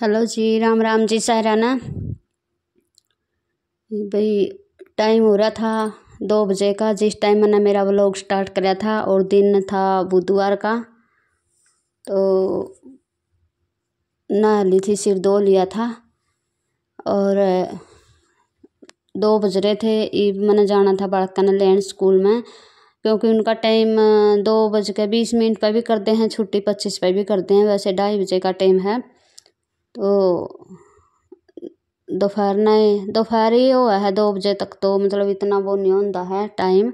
Hello जी राम राम जी सहराना भाई टाइम हो रहा था दो बजे का जिस टाइम मैंने मेरा व्लॉग स्टार्ट करा था और दिन था बुधवार का तो ना ली थी सिर दो लिया था और दो बज रहे थे ईब मैंने जाना था बालकन लैंड स्कूल में क्योंकि उनका टाइम दो बज के बीस मिनट पर भी करते हैं छुट्टी पच्चीस पर भी करते हैं वैसे ढाई बजे का टाइम है तो दोपहर दोपहर ही हो है दो बजे तक तो मतलब इतना वो नहीं होता है टाइम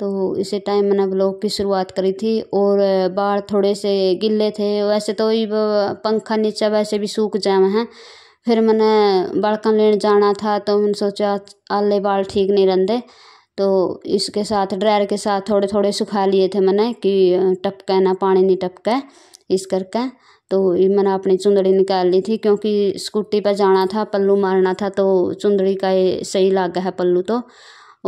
तो इसी टाइम मैंने ब्लॉग की शुरुआत करी थी और बाल थोड़े से गिले थे वैसे तो ये पंखा नीचे वैसे भी सूख जाए हैं फिर मैंने बालकन लेने जाना था तो मैंने सोचा आले बाल ठीक नहीं रहते तो इसके साथ ड्रायर के साथ थोड़े थोड़े सुखा लिए थे मैंने कि टपके ना पानी नहीं टपके इस करके तो मैंने अपनी चुंदड़ी निकाल ली थी क्योंकि स्कूटी पर जाना था पल्लू मारना था तो चुंदड़ी का ये सही लगा है पल्लू तो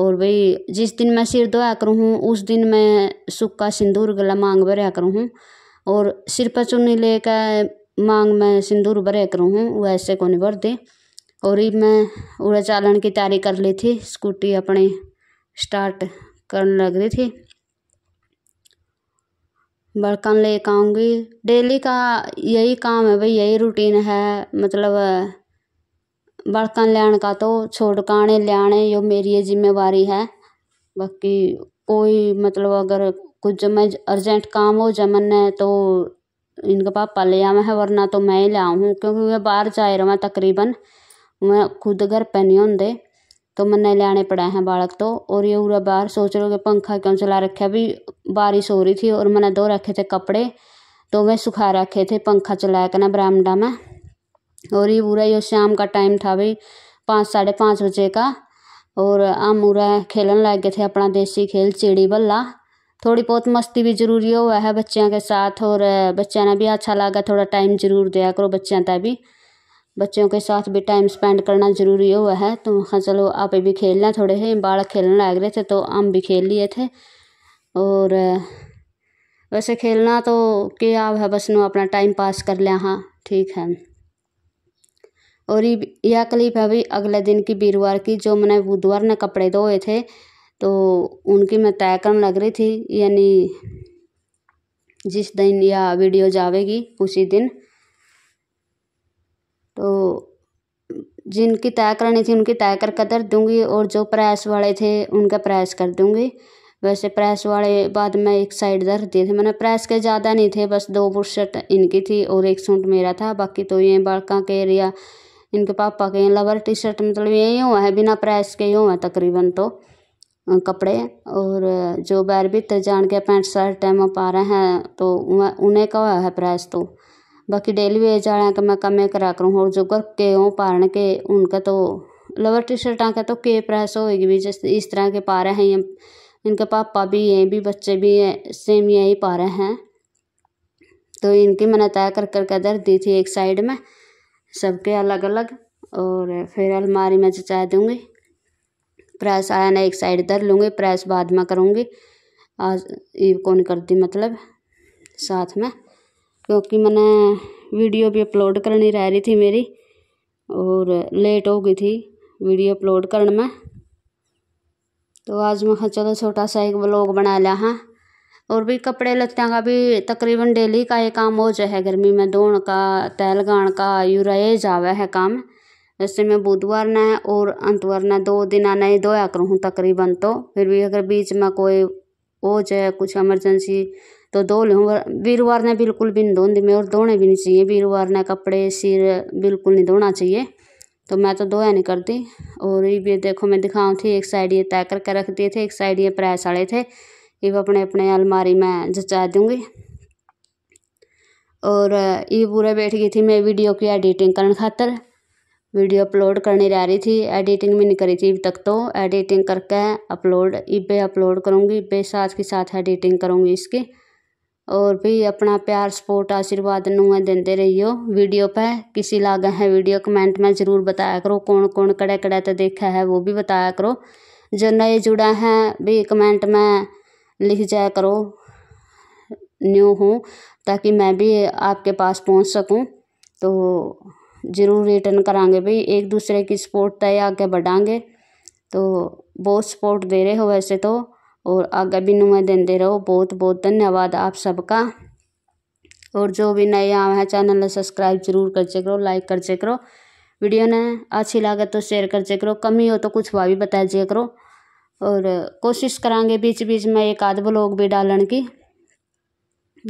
और भाई जिस दिन मैं सिर धोया करूँ हूँ उस दिन मैं सुक्का सिंदूर गला मांग भरया करूँ हूँ और सिर पर चुन्नी लेकर मांग मैं सिंदूर भरया करूँ हूँ वो ऐसे को नहीं भरती और ये मैं उड़ा चालन की तैयारी कर ली थी स्कूटी अपने स्टार्ट करने लग रही थी बर्तन कर आऊँगी डेली का यही काम है भाई यही रूटीन है मतलब बर्तन लेने का तो छुड़काने लेने यो मेरी ये जिम्मेवारी है बाकी कोई मतलब अगर कुछ मैं अर्जेंट काम हो जमन है तो इनके पापा ले आवे है वरना तो मैं ही ले आऊँ क्योंकि मैं बाहर जाए रहा तकरीबन मैं खुद घर पे नहीं होंगे तो मन लाने पड़े हैं बालक तो और ये उरा बाहर सोच रहे हो कि पंखा क्यों चला रखे अभी बारिश हो रही थी और मैंने दो रखे थे कपड़े तो मैं सुखा रखे थे पंखा चलाया करना बरामदा में और ये पूरा ये शाम का टाइम था भाई पाँच साढ़े पाँच बजे का और हम उरा खेलन लग गए थे अपना देसी खेल चिड़ी बल्ला थोड़ी बहुत मस्ती भी जरूरी हुआ है बच्चों के साथ और बच्चों ने भी अच्छा लगा थोड़ा टाइम जरूर दिया करो बच्चों का भी बच्चों के साथ भी टाइम स्पेंड करना ज़रूरी हुआ है तो हाँ चलो आप भी खेलना थोड़े से बाल खेलने लग रहे थे तो हम भी खेल लिए थे और वैसे खेलना तो क्या है बस नो अपना टाइम पास कर लिया हाँ ठीक है और यह क्लिप है भी अगले दिन की वीरवार की जो मैंने बुधवार ने कपड़े धोए थे तो उनकी मैं तय करने लग रही थी यानी जिस दिन यह वीडियो जावेगी उसी दिन तो जिनकी तय करनी थी उनकी तय कर कदर दूँगी और जो प्रेस वाले थे उनका प्राइस कर दूँगी वैसे प्रेस वाले बाद में एक साइड रख दिए थे मैंने प्रेस के ज़्यादा नहीं थे बस दो बुशर्ट इनकी थी और एक सूट मेरा था बाकी तो ये बड़का के एरिया इनके पापा के लवर टी शर्ट मतलब यही हुआ है बिना प्रेस के ही हुआ तकरीबन तो कपड़े और जो बैर भीतर जान के पैंट शर्ट टाइम पा रहे हैं तो उन्हें का है प्रेस तो बाकी डेली वेज आह्लें मैं कमे करा करूँ और जो के ओह् पारण के उनका तो लोअर टी शर्टा का तो के भी होगी इस तरह के पा रहे हैं इनके पापा भी हैं भी बच्चे भी हैं सेम यही पा रहे हैं तो इनकी मैंने तय कर कर के दर दी थी एक साइड में सबके अलग अलग और फिर अलमारी में जचा दूँगी प्रेस आया ना एक साइड धर लूँगी प्रेस बाद में करूँगी आज ईव कौन कर दी मतलब साथ में क्योंकि मैंने वीडियो भी अपलोड करनी रह रही थी मेरी और लेट हो गई थी वीडियो अपलोड करने में तो आज मैं चलो छोटा सा एक ब्लॉग बना लिया है हाँ। और भी कपड़े लत्तियाँ का भी तकरीबन डेली का ये काम हो जाए गर्मी में धोने का तय गाण का यू रह जावे है काम जैसे मैं बुधवार ने और अंतवार ने दो दिन ही धोया करूँ तकरीबन तो फिर भी अगर बीच में कोई हो जाए कुछ एमरजेंसी तो लूँ वीरवार ने बिल्कुल भी नहीं धोंदी मैं और धोने भी नहीं चाहिए वीरवार ने कपड़े सिर बिल्कुल नहीं धोना चाहिए तो मैं तो धोया नहीं करती और ये देखो मैं दिखाऊँ थी एक साइड ये तय करके रख दिए थे एक साइड ये प्रेस आए थे ये अपने अपने अलमारी में जचा दूँगी और ये पूरे बैठ गई थी मैं वीडियो की एडिटिंग करने खातर वीडियो अपलोड करने जा रही थी एडिटिंग भी नहीं करी थी अब तक तो एडिटिंग करके अपलोड इबे अपलोड करूँगी इबे साथ के साथ एडिटिंग करूँगी इसकी और भी अपना प्यार सपोर्ट आशीर्वाद नुए देंदे रहियो वीडियो पे किसी लागे है वीडियो कमेंट में ज़रूर बताया करो कौन कौन कड़े कड़े तो देखा है वो भी बताया करो जो नए जुड़ा है भी कमेंट में लिख जाया करो न्यू हूँ ताकि मैं भी आपके पास पहुँच सकूँ तो ज़रूर रिटर्न करांगे भाई एक दूसरे की सपोर्ट तय आगे बढ़ाएंगे तो बहुत सपोर्ट दे रहे हो वैसे तो और आगे भी नुआं दिंदे रहो बहुत बहुत धन्यवाद आप सबका और जो भी नए आए हैं चैनल सब्सक्राइब जरूर चे करो लाइक करजे करो वीडियो ने अच्छी लागत तो शेयर चे करो कमी हो तो कुछ वा भी बता दिया करो और कोशिश करांगे बीच बीच में एक आध ब्लॉग भी डालन की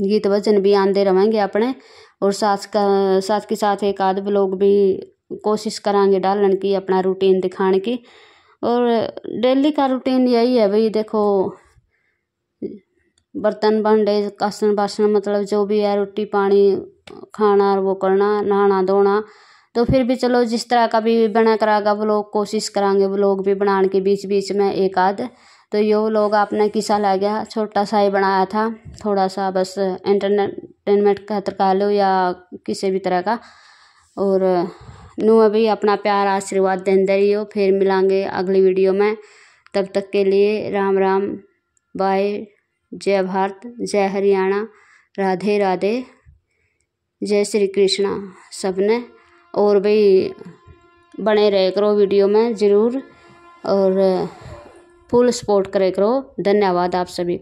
गीत भजन भी आंदे रहेंगे अपने और साथ का साथ के साथ एक आध ब्लॉग भी कोशिश करांगे डालन की अपना रूटीन दिखाने की और डेली का रूटीन यही है भाई देखो बर्तन भांडे कासन बासन मतलब जो भी है रोटी पानी खाना और वो करना नहाना धोना तो फिर भी चलो जिस तरह का भी बना करागा ब्लॉग कोशिश वो ब्लॉग भी बनाने के बीच बीच में एक आध तो यो लोग आपने किसा ला गया छोटा सा ही बनाया था थोड़ा सा बस एंटरटेनमेंट का तरकाल का लो या किसी भी तरह का और नू अभी अपना प्यार आशीर्वाद देंदे रहियो फिर मिलांगे अगली वीडियो में तब तक के लिए राम राम बाय जय भारत जय हरियाणा राधे राधे जय श्री कृष्णा सबने और भी बने रहे करो वीडियो में ज़रूर और फुल सपोर्ट करे करो धन्यवाद आप सभी